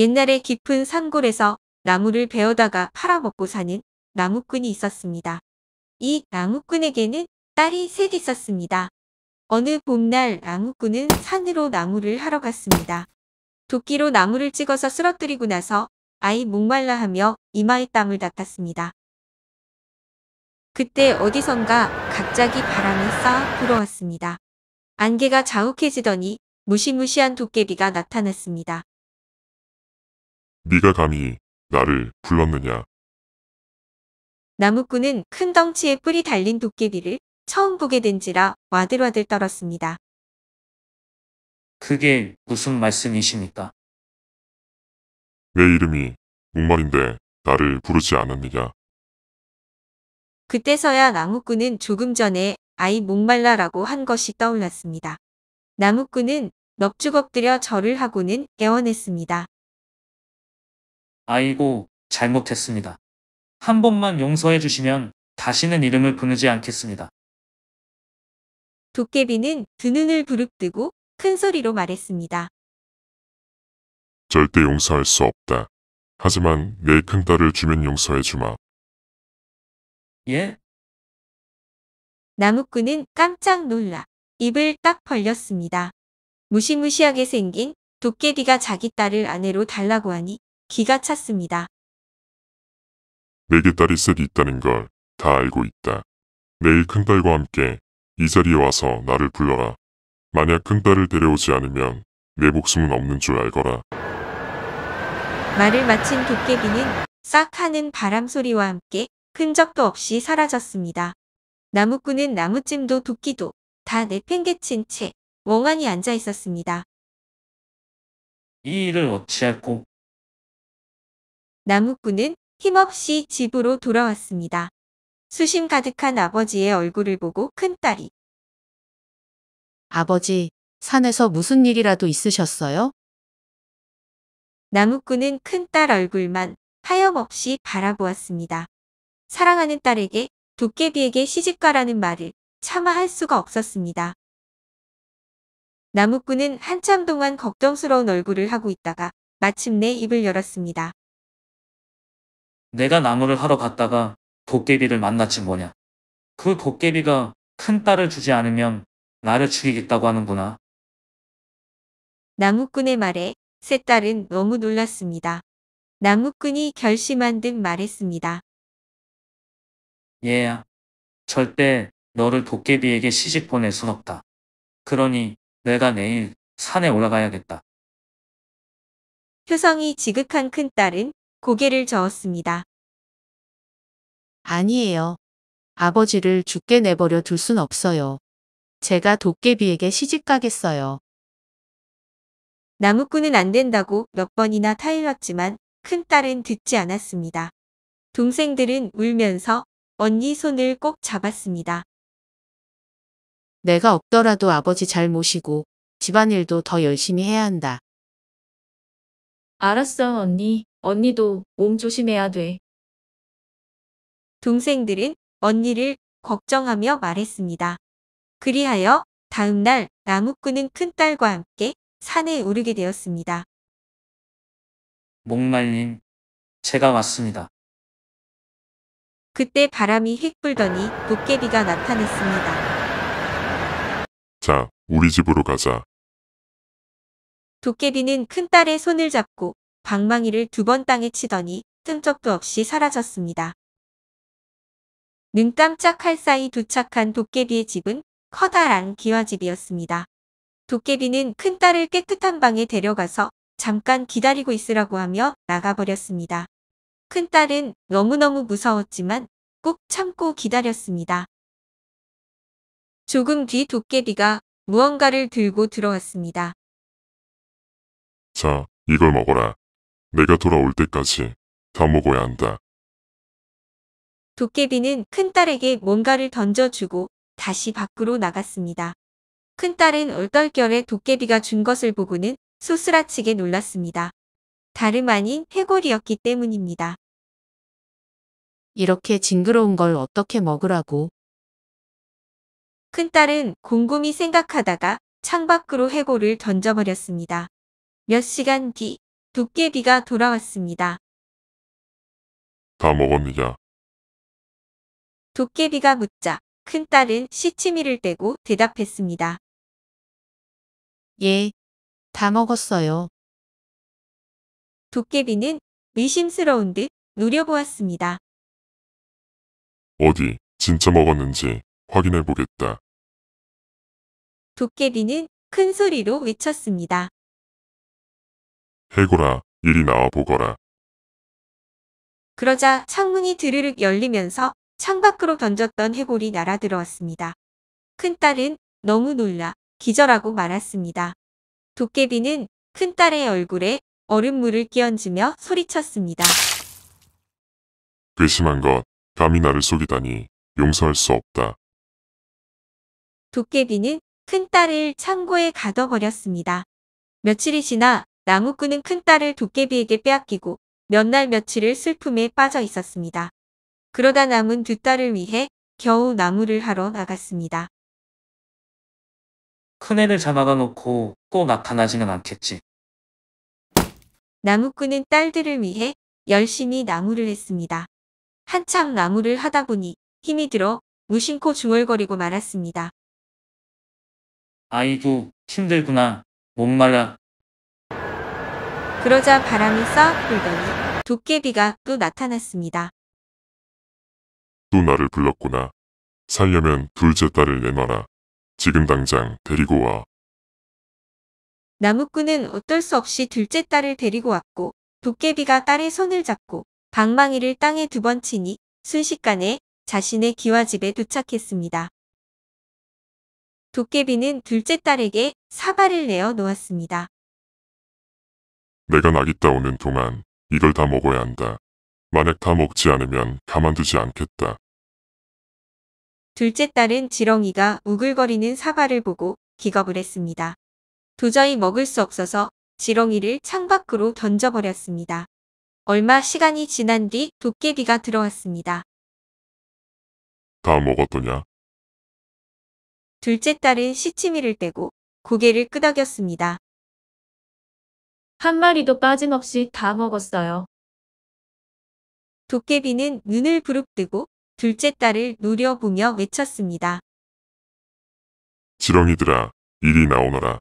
옛날에 깊은 산골에서 나무를 베어다가 팔아먹고 사는 나무꾼이 있었습니다. 이 나무꾼에게는 딸이 셋 있었습니다. 어느 봄날 나무꾼은 산으로 나무를 하러 갔습니다. 도끼로 나무를 찍어서 쓰러뜨리고 나서 아이 목말라 하며 이마에 땀을 닦았습니다. 그때 어디선가 갑자기 바람이 싹 불어왔습니다. 안개가 자욱해지더니 무시무시한 도깨비가 나타났습니다. 네가 감히 나를 불렀느냐. 나무꾼은 큰 덩치에 뿔이 달린 도깨비를 처음 보게 된지라 와들와들 떨었습니다. 그게 무슨 말씀이십니까? 내 이름이 목말인데 나를 부르지 않았느냐. 그때서야 나무꾼은 조금 전에 아이 목말라라고 한 것이 떠올랐습니다. 나무꾼은 넙죽 엎드려 절을 하고는 애원했습니다. 아이고, 잘못했습니다. 한 번만 용서해 주시면 다시는 이름을 부르지 않겠습니다. 도깨비는 두 눈을 부릅뜨고 큰 소리로 말했습니다. 절대 용서할 수 없다. 하지만 내 큰딸을 주면 용서해 주마. 예? 나무꾼은 깜짝 놀라 입을 딱 벌렸습니다. 무시무시하게 생긴 도깨비가 자기 딸을 아내로 달라고 하니 기가 찼습니다. 내게 딸이 셋 있다는 걸 다 알고 있다. 내일 큰딸과 함께 이 자리에 와서 나를 불러라. 만약 큰딸을 데려오지 않으면 내 목숨은 없는 줄 알거라. 말을 마친 도깨비는 싹 하는 바람 소리와 함께 흔적도 없이 사라졌습니다. 나무꾼은 나무찜도 도끼도 다 내팽개친 채 멍하니 앉아 있었습니다. 이 일을 어찌할 고 나무꾼은 힘없이 집으로 돌아왔습니다. 수심 가득한 아버지의 얼굴을 보고 큰딸이 아버지, 산에서 무슨 일이라도 있으셨어요? 나무꾼은 큰딸 얼굴만 하염없이 바라보았습니다. 사랑하는 딸에게 도깨비에게 시집가라는 말을 차마 할 수가 없었습니다. 나무꾼은 한참 동안 걱정스러운 얼굴을 하고 있다가 마침내 입을 열었습니다. 내가 나무를 하러 갔다가 도깨비를 만났지 뭐냐. 그 도깨비가 큰 딸을 주지 않으면 나를 죽이겠다고 하는구나. 나무꾼의 말에 새 딸은 너무 놀랐습니다. 나무꾼이 결심한 듯 말했습니다. 얘야, 절대 너를 도깨비에게 시집 보낼 순 없다. 그러니 내가 내일 산에 올라가야겠다. 효성이 지극한 큰딸은 고개를 저었습니다. 아니에요. 아버지를 죽게 내버려 둘 순 없어요. 제가 도깨비에게 시집 가겠어요. 나무꾼은 안 된다고 몇 번이나 타일렀지만 큰딸은 듣지 않았습니다. 동생들은 울면서 언니 손을 꼭 잡았습니다. 내가 없더라도 아버지 잘 모시고 집안일도 더 열심히 해야 한다. 알았어, 언니. 언니도 몸 조심해야 돼. 동생들은 언니를 걱정하며 말했습니다. 그리하여 다음날 나무꾼은 큰딸과 함께 산에 오르게 되었습니다. 목말님, 제가 왔습니다. 그때 바람이 휙 불더니 도깨비가 나타났습니다. 자, 우리 집으로 가자. 도깨비는 큰딸의 손을 잡고 방망이를 두 번 땅에 치더니 뜬적도 없이 사라졌습니다. 눈 깜짝할 사이 도착한 도깨비의 집은 커다란 기와집이었습니다. 도깨비는 큰딸을 깨끗한 방에 데려가서 잠깐 기다리고 있으라고 하며 나가버렸습니다. 큰딸은 너무너무 무서웠지만 꾹 참고 기다렸습니다. 조금 뒤 도깨비가 무언가를 들고 들어왔습니다. 자, 이걸 먹어라. 내가 돌아올 때까지 다 먹어야 한다. 도깨비는 큰딸에게 뭔가를 던져주고 다시 밖으로 나갔습니다. 큰딸은 얼떨결에 도깨비가 준 것을 보고는 소스라치게 놀랐습니다. 다름 아닌 해골이었기 때문입니다. 이렇게 징그러운 걸 어떻게 먹으라고. 큰딸은 곰곰이 생각하다가 창밖으로 해골을 던져버렸습니다. 몇 시간 뒤 도깨비가 돌아왔습니다. 다 먹었느냐? 도깨비가 묻자 큰딸은 시치미를 떼고 대답했습니다. 예, 다 먹었어요. 도깨비는 의심스러운 듯 노려보았습니다. 어디 진짜 먹었는지 확인해 보겠다. 도깨비는 큰 소리로 외쳤습니다. 해고라 이리 나와 보거라. 그러자 창문이 드르륵 열리면서 창밖으로 던졌던 해골이 날아들어왔습니다. 큰딸은 너무 놀라 기절하고 말았습니다. 도깨비는 큰딸의 얼굴에 얼음물을 끼얹으며 소리쳤습니다. 괘씸한 것, 감히 나를 속이다니 용서할 수 없다. 도깨비는 큰딸을 창고에 가둬버렸습니다. 며칠이 지나 나무꾼은 큰딸을 도깨비에게 빼앗기고 몇 날 며칠을 슬픔에 빠져 있었습니다. 그러다 남은 두 딸을 위해 겨우 나무를 하러 나갔습니다. 큰애를 잡아가 놓고 또 나타나지는 않겠지. 나무꾼은 딸들을 위해 열심히 나무를 했습니다. 한참 나무를 하다 보니 힘이 들어 무심코 중얼거리고 말았습니다. 아이고 힘들구나. 목말라 그러자 바람이 싹 불더니 도깨비가 또 나타났습니다. 또 나를 불렀구나. 살려면 둘째 딸을 내놔라. 지금 당장 데리고 와. 나무꾼은 어쩔 수 없이 둘째 딸을 데리고 왔고 도깨비가 딸의 손을 잡고 방망이를 땅에 두 번 치니 순식간에 자신의 기와집에 도착했습니다. 도깨비는 둘째 딸에게 사발을 내어 놓았습니다. 내가 낙이 다 오는 동안 이걸 다 먹어야 한다. 만약 다 먹지 않으면 가만두지 않겠다. 둘째 딸은 지렁이가 우글거리는 사과를 보고 기겁을 했습니다. 도저히 먹을 수 없어서 지렁이를 창밖으로 던져버렸습니다. 얼마 시간이 지난 뒤 도깨비가 들어왔습니다. 다 먹었더냐? 둘째 딸은 시치미를 떼고 고개를 끄덕였습니다. 한 마리도 빠짐없이 다 먹었어요. 도깨비는 눈을 부릅뜨고 둘째 딸을 노려보며 외쳤습니다. 지렁이들아, 이리 나오너라.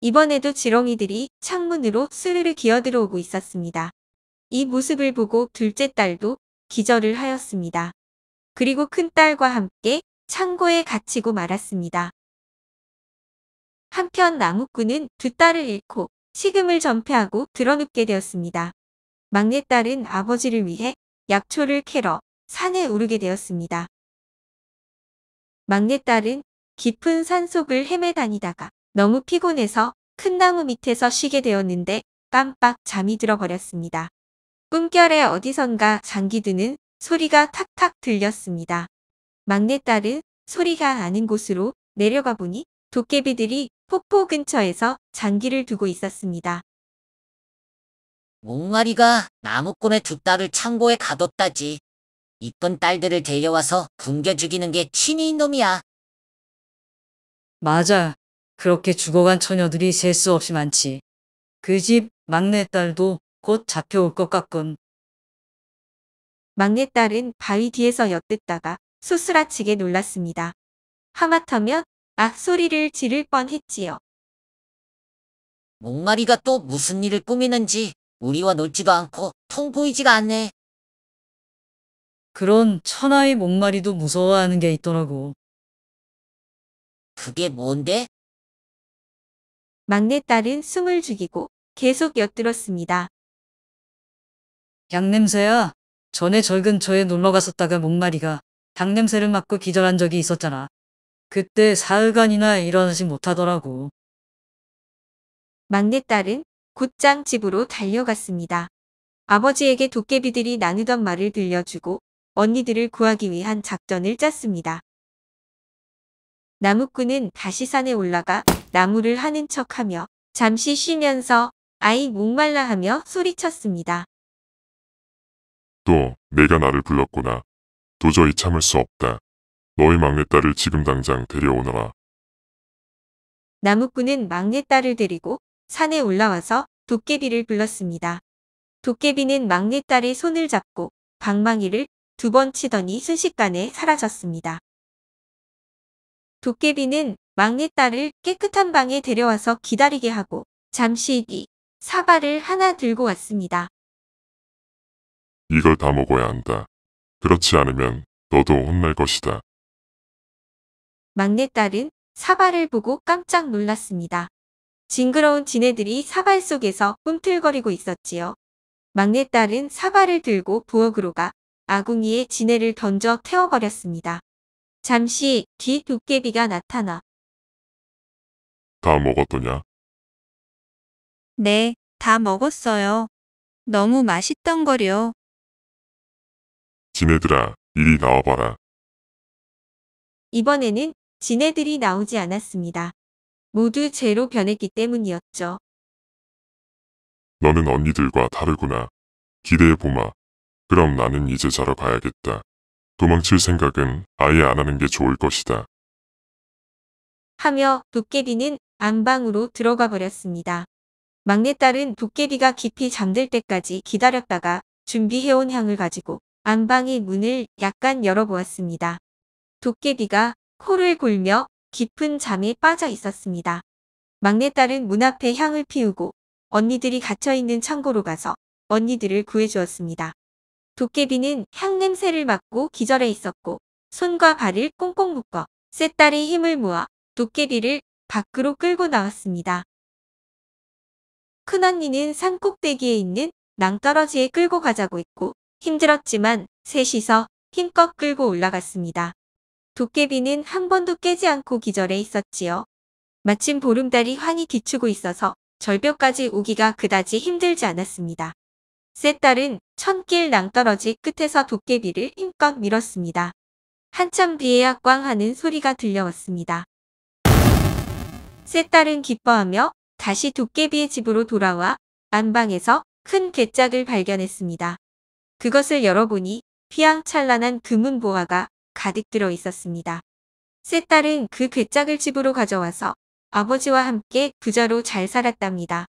이번에도 지렁이들이 창문으로 스르르 기어들어오고 있었습니다. 이 모습을 보고 둘째 딸도 기절을 하였습니다. 그리고 큰딸과 함께 창고에 갇히고 말았습니다. 한편 나무꾼은두 딸을 잃고 식음을 전폐하고 드러눕게 되었습니다. 막내딸은 아버지를 위해 약초를 캐러 산에 오르게 되었습니다. 막내딸은 깊은 산속을 헤매다니다가 너무 피곤해서 큰 나무 밑에서 쉬게 되었는데 깜빡 잠이 들어버렸습니다. 꿈결에 어디선가 장기 드는 소리가 탁탁 들렸습니다. 막내딸은 소리가 아닌 곳으로 내려가 보니 도깨비들이 폭포 근처에서 장기를 두고 있었습니다. 몽마리가 나무꾼의 두 딸을 창고에 가뒀다지. 이쁜 딸들을 데려와서 굶겨 죽이는 게친인 놈이야. 맞아. 그렇게 죽어간 처녀들이 셀 수 없이 많지. 그 집 막내딸도 곧 잡혀올 것 같군. 막내딸은 바위 뒤에서 엿듣다가 소스라치게 놀랐습니다. 하마터면 악소리를 지를 뻔했지요. 목마리가 또 무슨 일을 꾸미는지 우리와 놀지도 않고 통보이지가 않네. 그런 천하의 목마리도 무서워하는 게 있더라고. 그게 뭔데? 막내딸은 숨을 죽이고 계속 엿들었습니다. 향냄새야. 전에 절근 처에 놀러 갔었다가 목마리가 향냄새를 맡고 기절한 적이 있었잖아. 그때 사흘간이나 일어나지 못하더라고. 막내딸은 곧장 집으로 달려갔습니다. 아버지에게 도깨비들이 나누던 말을 들려주고 언니들을 구하기 위한 작전을 짰습니다. 나무꾼은 다시 산에 올라가 나무를 하는 척하며 잠시 쉬면서 아이 목말라 하며 소리쳤습니다. 또 내가 나를 불렀구나. 도저히 참을 수 없다. 너희 막내딸을 지금 당장 데려오너라. 나무꾼은 막내딸을 데리고 산에 올라와서 도깨비를 불렀습니다. 도깨비는 막내딸의 손을 잡고 방망이를 두 번 치더니 순식간에 사라졌습니다. 도깨비는 막내딸을 깨끗한 방에 데려와서 기다리게 하고 잠시 뒤 사발을 하나 들고 왔습니다. 이걸 다 먹어야 한다. 그렇지 않으면 너도 혼날 것이다. 막내딸은 사발을 보고 깜짝 놀랐습니다. 징그러운 지네들이 사발 속에서 꿈틀거리고 있었지요. 막내딸은 사발을 들고 부엌으로 가 아궁이에 지네를 던져 태워버렸습니다. 잠시 뒤 도깨비가 나타나 다 먹었더냐? 네, 다 먹었어요. 너무 맛있던 거려. 지네들아, 이리 나와봐라. 이번에는 지네들이 나오지 않았습니다. 모두 죄로 변했기 때문이었죠. 너는 언니들과 다르구나. 기대해보마. 그럼 나는 이제 자러 가야겠다. 도망칠 생각은 아예 안 하는 게 좋을 것이다. 하며 도깨비는 안방으로 들어가 버렸습니다. 막내딸은 도깨비가 깊이 잠들 때까지 기다렸다가 준비해온 향을 가지고 안방의 문을 약간 열어보았습니다. 도깨비가 코를 골며 깊은 잠에 빠져 있었습니다. 막내딸은 문 앞에 향을 피우고 언니들이 갇혀있는 창고로 가서 언니들을 구해주었습니다. 도깨비는 향 냄새를 맡고 기절해 있었고 손과 발을 꽁꽁 묶어 쇳다리 힘을 모아 도깨비를 밖으로 끌고 나왔습니다. 큰언니는 산 꼭대기에 있는 낭떠러지에 끌고 가자고 했고 힘들었지만 셋이서 힘껏 끌고 올라갔습니다. 도깨비는 한 번도 깨지 않고 기절해 있었지요. 마침 보름달이 환히 뒤추고 있어서 절벽까지 오기가 그다지 힘들지 않았습니다. 셋딸은 천길 낭떠러지 끝에서 도깨비를 힘껏 밀었습니다. 한참 뒤에야 꽝 하는 소리가 들려왔습니다. 셋딸은 기뻐하며 다시 도깨비의 집으로 돌아와 안방에서 큰 괴짝을 발견했습니다. 그것을 열어보니 휘황찬란한 금은보화가 가득 들어 있었습니다. 세 딸은 그 괴짝을 집으로 가져와서 아버지와 함께 부자로 잘 살았답니다.